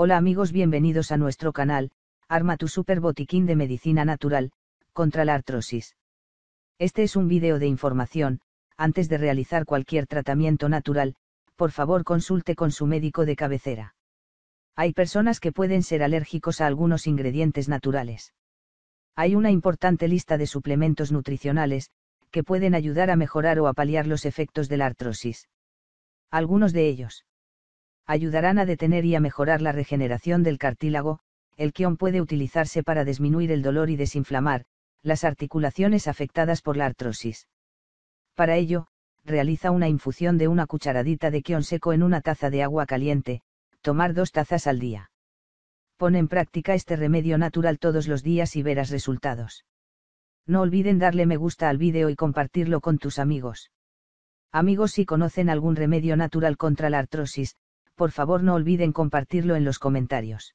Hola amigos, bienvenidos a nuestro canal, Arma tu super botiquín de medicina natural, contra la artrosis. Este es un video de información, antes de realizar cualquier tratamiento natural, por favor consulte con su médico de cabecera. Hay personas que pueden ser alérgicos a algunos ingredientes naturales. Hay una importante lista de suplementos nutricionales, que pueden ayudar a mejorar o a paliar los efectos de la artrosis. Algunos de ellos ayudarán a detener y a mejorar la regeneración del cartílago, el quión puede utilizarse para disminuir el dolor y desinflamar, las articulaciones afectadas por la artrosis. Para ello, realiza una infusión de una cucharadita de quión seco en una taza de agua caliente, tomar dos tazas al día. Pon en práctica este remedio natural todos los días y verás resultados. No olviden darle me gusta al vídeo y compartirlo con tus amigos. Amigos si conocen algún remedio natural contra la artrosis, por favor no olviden compartirlo en los comentarios.